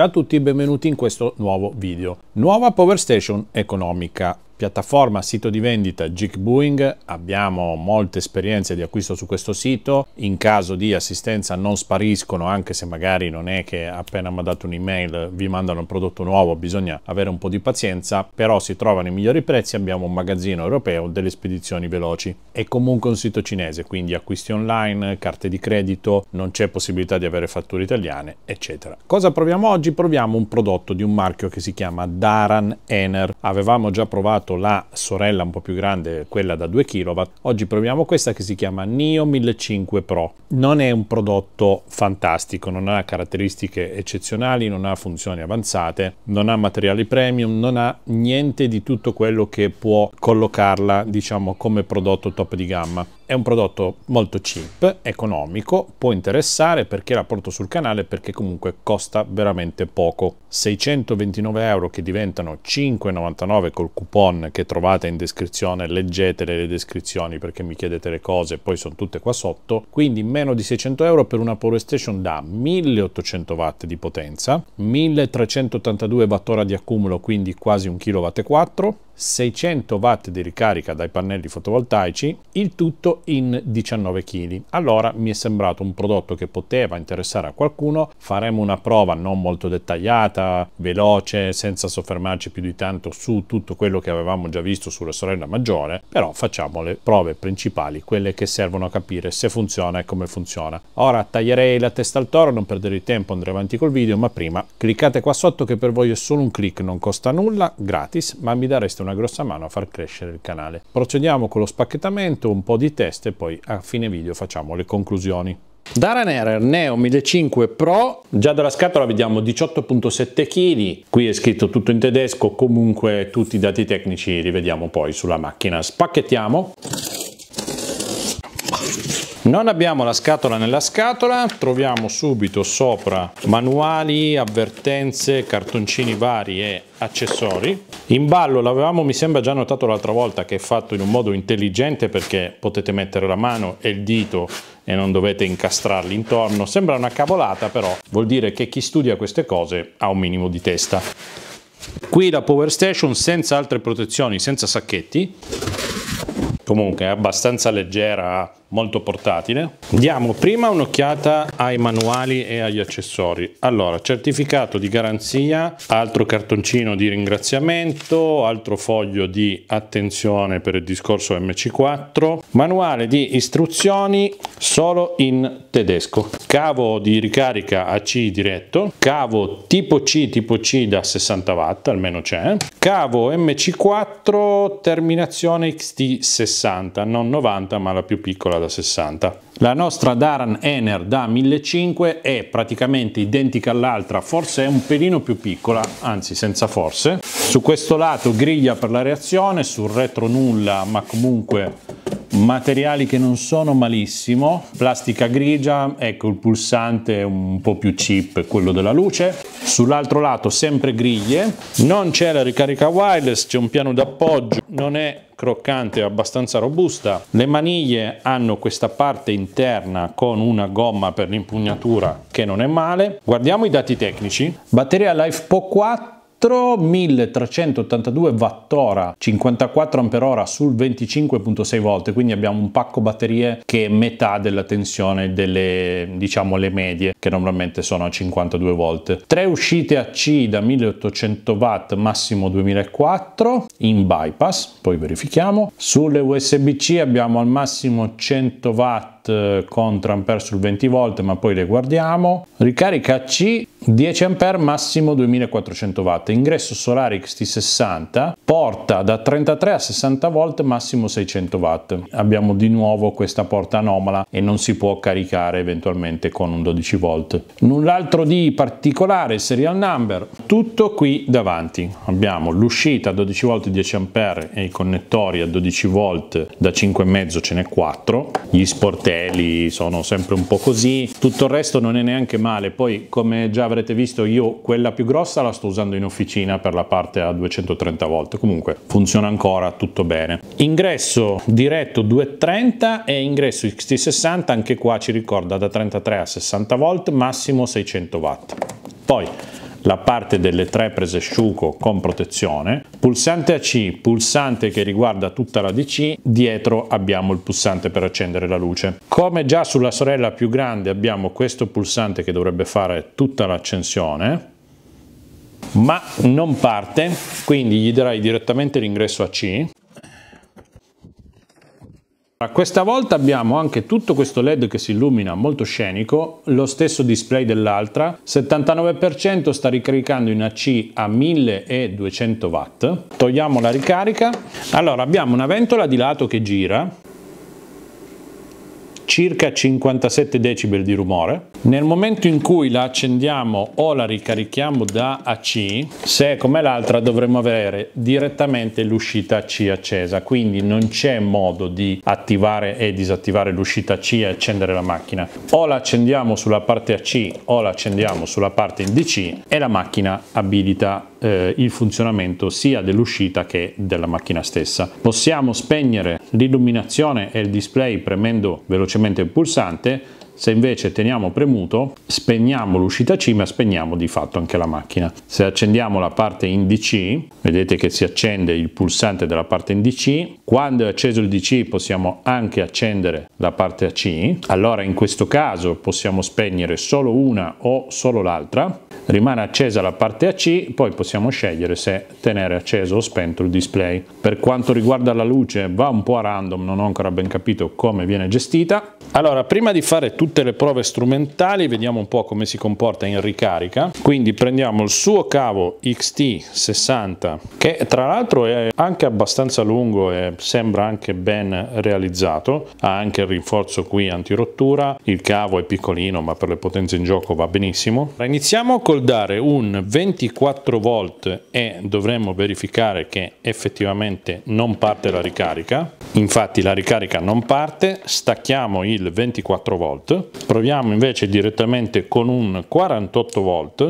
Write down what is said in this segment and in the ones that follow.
Ciao a tutti e benvenuti in questo nuovo video. Nuova Power Station economica piattaforma, sito di vendita Jig Boeing, abbiamo molte esperienze di acquisto su questo sito, in caso di assistenza non spariscono anche se magari non è che appena mi ha dato un'email vi mandano un prodotto nuovo, bisogna avere un po' di pazienza, però si trovano i migliori prezzi, abbiamo un magazzino europeo, delle spedizioni veloci. È comunque un sito cinese, quindi acquisti online, carte di credito, non c'è possibilità di avere fatture italiane, eccetera. Cosa proviamo oggi? Proviamo un prodotto di un marchio che si chiama Daran Ener. Avevamo già provato provato la sorella un po' più grande, quella da 2 kW, oggi proviamo questa che si chiama NIO 1005 Pro. Non è un prodotto fantastico, non ha caratteristiche eccezionali, non ha funzioni avanzate, non ha materiali premium, non ha niente di tutto quello che può collocarla, diciamo, come prodotto top di gamma. È un prodotto molto cheap, economico, può interessare perché la porto sul canale perché comunque costa veramente poco. 629 euro che diventano 5,99 col coupon che trovate in descrizione, leggetele le descrizioni perché mi chiedete le cose, poi sono tutte qua sotto. Quindi meno di 600 euro per una Power Station da 1800 watt di potenza, 1382 watt ora di accumulo, quindi quasi 1 kW4 600 watt di ricarica dai pannelli fotovoltaici, il tutto in 19 kg. Allora mi è sembrato un prodotto che poteva interessare a qualcuno, faremo una prova non molto dettagliata, veloce, senza soffermarci più di tanto su tutto quello che avevamo già visto sulla sorella maggiore, però facciamo le prove principali, quelle che servono a capire se funziona e come funziona. Ora taglierei la testa al toro, non perderei tempo, andrei avanti col video, ma prima cliccate qua sotto che per voi è solo un clic, non costa nulla, gratis, ma mi dareste una una grossa mano a far crescere il canale. Procediamo con lo spacchettamento, un po' di test e poi a fine video facciamo le conclusioni. Dara Nerer Neo 1005 Pro, già dalla scatola vediamo 18.7 kg, qui è scritto tutto in tedesco, comunque tutti i dati tecnici li vediamo poi sulla macchina. Spacchettiamo. Non abbiamo la scatola nella scatola, troviamo subito sopra manuali, avvertenze, cartoncini vari e accessori. In ballo l'avevamo, mi sembra, già notato l'altra volta che è fatto in un modo intelligente perché potete mettere la mano e il dito e non dovete incastrarli intorno. Sembra una cavolata però, vuol dire che chi studia queste cose ha un minimo di testa. Qui la Power Station senza altre protezioni, senza sacchetti. Comunque è abbastanza leggera, molto portatile. Diamo prima un'occhiata ai manuali e agli accessori. Allora, certificato di garanzia, altro cartoncino di ringraziamento, altro foglio di attenzione per il discorso MC4, manuale di istruzioni solo in tedesco, cavo di ricarica AC diretto, cavo tipo C tipo C da 60 watt, almeno c'è, cavo MC4 terminazione XT60, non 90 ma la più piccola da 60. La nostra Daran Ener da 1500 è praticamente identica all'altra, forse è un pelino più piccola, anzi senza forse. Su questo lato griglia per la reazione, sul retro nulla, ma comunque materiali che non sono malissimo, plastica grigia, ecco il pulsante un po' più cheap, quello della luce. Sull'altro lato sempre griglie, non c'è la ricarica wireless, c'è un piano d'appoggio, non è croccante e abbastanza robusta. Le maniglie hanno questa parte interna con una gomma per l'impugnatura che non è male. Guardiamo i dati tecnici. Batteria Life Po 4 1382 watt-ora, 54 Ah sul 25.6 volt, quindi abbiamo un pacco batterie che è metà della tensione delle, diciamo, le medie, che normalmente sono a 52 volt. 3 uscite AC da 1800 watt, massimo 2004, in bypass, poi verifichiamo. Sulle USB-C abbiamo al massimo 100 watt watt eh, contro ampere sul 20 volt ma poi le guardiamo ricarica C 10 ampere massimo 2400 watt ingresso solare XT60 porta da 33 a 60 volt massimo 600 watt abbiamo di nuovo questa porta anomala e non si può caricare eventualmente con un 12 volt null'altro di particolare serial number tutto qui davanti abbiamo l'uscita 12 volt 10 ampere e i connettori a 12 volt da 5,5 ce n'è 4 gli sportelli teli sono sempre un po' così, tutto il resto non è neanche male, poi come già avrete visto io quella più grossa la sto usando in officina per la parte a 230 volt, comunque funziona ancora tutto bene. Ingresso diretto 230 e ingresso XT60, anche qua ci ricorda da 33 a 60 volt, massimo 600 watt. Poi la parte delle tre prese sciuco con protezione, pulsante AC, pulsante che riguarda tutta la DC, dietro abbiamo il pulsante per accendere la luce. Come già sulla sorella più grande abbiamo questo pulsante che dovrebbe fare tutta l'accensione, ma non parte, quindi gli darai direttamente l'ingresso AC questa volta abbiamo anche tutto questo led che si illumina molto scenico, lo stesso display dell'altra, 79% sta ricaricando in AC a 1200 watt. Togliamo la ricarica. Allora abbiamo una ventola di lato che gira, circa 57 decibel di rumore. Nel momento in cui la accendiamo o la ricarichiamo da AC, se è come l'altra dovremmo avere direttamente l'uscita AC accesa, quindi non c'è modo di attivare e disattivare l'uscita AC e accendere la macchina. O la accendiamo sulla parte AC o la accendiamo sulla parte in DC e la macchina abilita eh, il funzionamento sia dell'uscita che della macchina stessa. Possiamo spegnere l'illuminazione e il display premendo velocemente il pulsante se invece teniamo premuto, spegniamo l'uscita C ma spegniamo di fatto anche la macchina. Se accendiamo la parte in DC, vedete che si accende il pulsante della parte in DC. Quando è acceso il DC possiamo anche accendere la parte AC. Allora in questo caso possiamo spegnere solo una o solo l'altra. Rimane accesa la parte AC, poi possiamo scegliere se tenere acceso o spento il display. Per quanto riguarda la luce va un po' a random, non ho ancora ben capito come viene gestita. Allora, prima di fare tutto tutte le prove strumentali, vediamo un po' come si comporta in ricarica. Quindi prendiamo il suo cavo XT60 che tra l'altro è anche abbastanza lungo e sembra anche ben realizzato, ha anche il rinforzo qui antirottura, il cavo è piccolino ma per le potenze in gioco va benissimo. Iniziamo col dare un 24 volt e dovremmo verificare che effettivamente non parte la ricarica infatti la ricarica non parte, stacchiamo il 24 volt, proviamo invece direttamente con un 48 volt,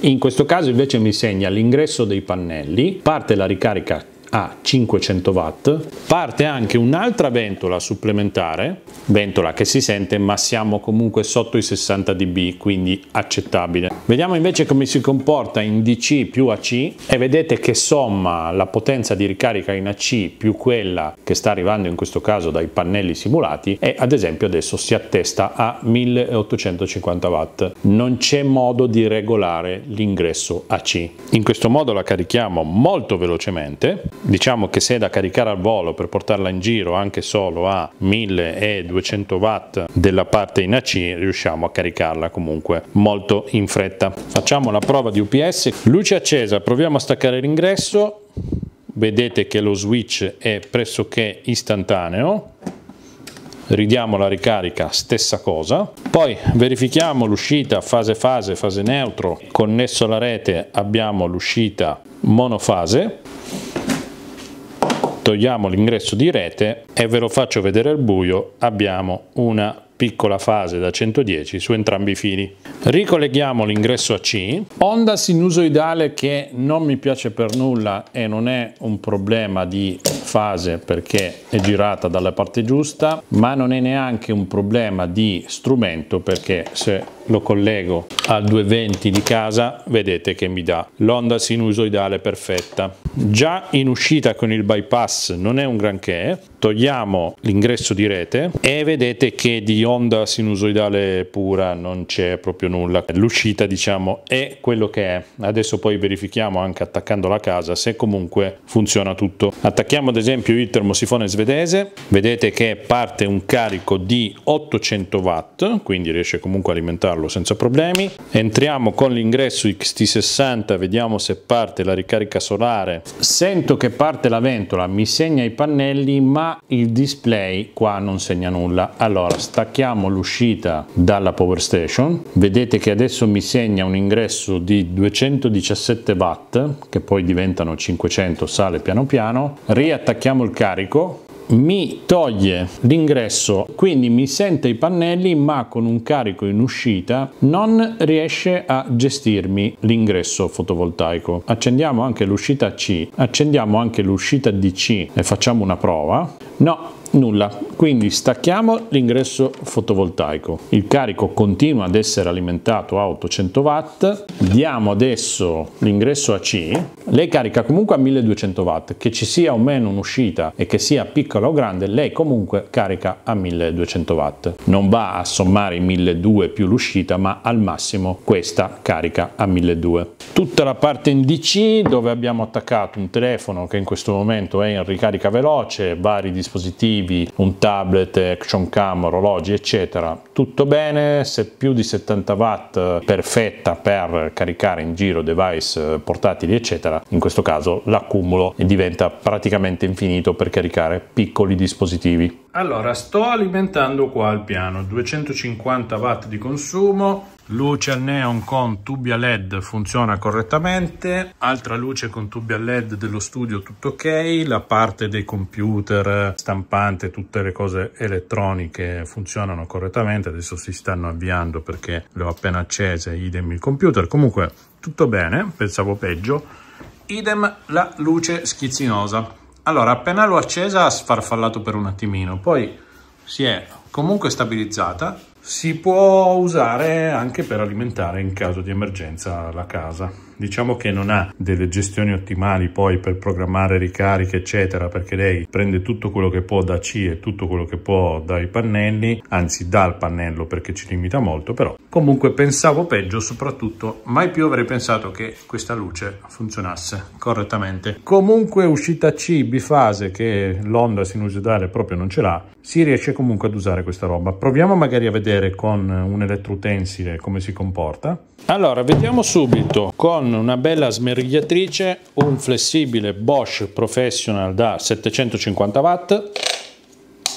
in questo caso invece mi segna l'ingresso dei pannelli, parte la ricarica a 500 watt. Parte anche un'altra ventola supplementare, ventola che si sente ma siamo comunque sotto i 60 dB, quindi accettabile. Vediamo invece come si comporta in DC più AC e vedete che somma la potenza di ricarica in AC più quella che sta arrivando in questo caso dai pannelli simulati e ad esempio adesso si attesta a 1850 watt. Non c'è modo di regolare l'ingresso AC. In questo modo la carichiamo molto velocemente Diciamo che se è da caricare al volo per portarla in giro anche solo a 1200 watt della parte in AC riusciamo a caricarla comunque molto in fretta. Facciamo la prova di UPS, luce accesa, proviamo a staccare l'ingresso, vedete che lo switch è pressoché istantaneo, ridiamo la ricarica, stessa cosa. Poi verifichiamo l'uscita fase fase, fase neutro, connesso alla rete abbiamo l'uscita monofase togliamo l'ingresso di rete e ve lo faccio vedere al buio, abbiamo una piccola fase da 110 su entrambi i fili. Ricolleghiamo l'ingresso a C, onda sinusoidale che non mi piace per nulla e non è un problema di fase perché è girata dalla parte giusta, ma non è neanche un problema di strumento perché se lo collego al 220 di casa vedete che mi dà l'onda sinusoidale perfetta già in uscita con il bypass non è un granché togliamo l'ingresso di rete e vedete che di onda sinusoidale pura non c'è proprio nulla l'uscita diciamo è quello che è adesso poi verifichiamo anche attaccando la casa se comunque funziona tutto attacchiamo ad esempio il termosifone svedese vedete che parte un carico di 800 watt quindi riesce comunque a alimentare farlo senza problemi. Entriamo con l'ingresso XT60, vediamo se parte la ricarica solare. Sento che parte la ventola, mi segna i pannelli, ma il display qua non segna nulla. Allora, stacchiamo l'uscita dalla power station. Vedete che adesso mi segna un ingresso di 217 watt, che poi diventano 500, sale piano piano. Riattacchiamo il carico mi toglie l'ingresso quindi mi sente i pannelli ma con un carico in uscita non riesce a gestirmi l'ingresso fotovoltaico accendiamo anche l'uscita C accendiamo anche l'uscita DC e facciamo una prova no nulla quindi stacchiamo l'ingresso fotovoltaico, il carico continua ad essere alimentato a 800 watt, diamo adesso l'ingresso AC, lei carica comunque a 1200 watt, che ci sia o meno un'uscita e che sia piccola o grande, lei comunque carica a 1200 watt. Non va a sommare i 1200 più l'uscita, ma al massimo questa carica a 1200. Tutta la parte in DC dove abbiamo attaccato un telefono che in questo momento è in ricarica veloce, vari dispositivi, un tablet, tablet, action cam, orologi eccetera, tutto bene, se più di 70 watt perfetta per caricare in giro device eh, portatili eccetera, in questo caso l'accumulo diventa praticamente infinito per caricare piccoli dispositivi. Allora, sto alimentando qua al piano, 250 watt di consumo, luce al neon con tubi a led funziona correttamente altra luce con tubi a led dello studio tutto ok la parte dei computer stampante tutte le cose elettroniche funzionano correttamente adesso si stanno avviando perché le ho appena accese idem il computer comunque tutto bene pensavo peggio idem la luce schizzinosa allora appena l'ho accesa ha sfarfallato per un attimino poi si è comunque stabilizzata si può usare anche per alimentare in caso di emergenza la casa. Diciamo che non ha delle gestioni ottimali poi per programmare ricariche eccetera perché lei prende tutto quello che può da C e tutto quello che può dai pannelli, anzi dal pannello perché ci limita molto però. Comunque pensavo peggio soprattutto mai più avrei pensato che questa luce funzionasse correttamente. Comunque uscita C bifase che l'onda sinusoidale proprio non ce l'ha si riesce comunque ad usare questa roba. Proviamo magari a vedere vedere con un elettrotensile come si comporta. Allora, vediamo subito con una bella smerigliatrice un flessibile Bosch Professional da 750 watt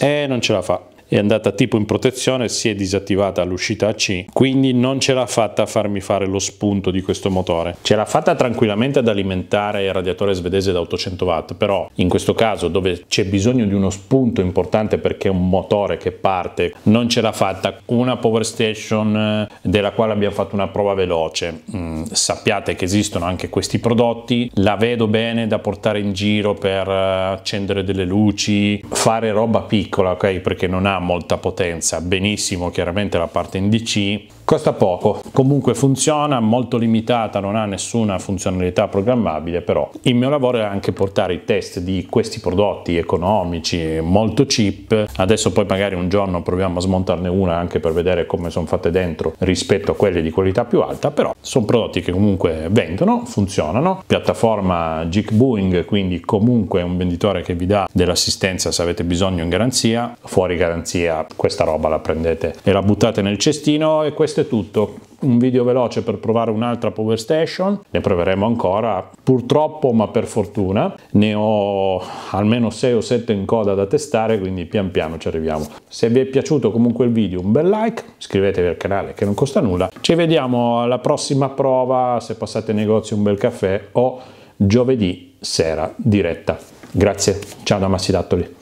e non ce la fa è andata tipo in protezione si è disattivata all'uscita C, quindi non ce l'ha fatta a farmi fare lo spunto di questo motore. Ce l'ha fatta tranquillamente ad alimentare il radiatore svedese da 800 watt, però in questo caso dove c'è bisogno di uno spunto importante perché è un motore che parte, non ce l'ha fatta. Una power station eh, della quale abbiamo fatto una prova veloce, mm, sappiate che esistono anche questi prodotti, la vedo bene da portare in giro per eh, accendere delle luci, fare roba piccola, ok? Perché non ha molta potenza, benissimo chiaramente la parte in DC, costa poco, comunque funziona, molto limitata, non ha nessuna funzionalità programmabile, però il mio lavoro è anche portare i test di questi prodotti economici molto cheap, adesso poi magari un giorno proviamo a smontarne una anche per vedere come sono fatte dentro rispetto a quelle di qualità più alta, però sono prodotti che comunque vendono, funzionano, piattaforma Geek Boeing, quindi comunque è un venditore che vi dà dell'assistenza se avete bisogno in garanzia, fuori garanzia garanzia, questa roba la prendete e la buttate nel cestino e questo è tutto un video veloce per provare un'altra power station ne proveremo ancora purtroppo ma per fortuna ne ho almeno 6 o 7 in coda da testare quindi pian piano ci arriviamo se vi è piaciuto comunque il video un bel like iscrivetevi al canale che non costa nulla ci vediamo alla prossima prova se passate in negozio un bel caffè o giovedì sera diretta grazie ciao da dattoli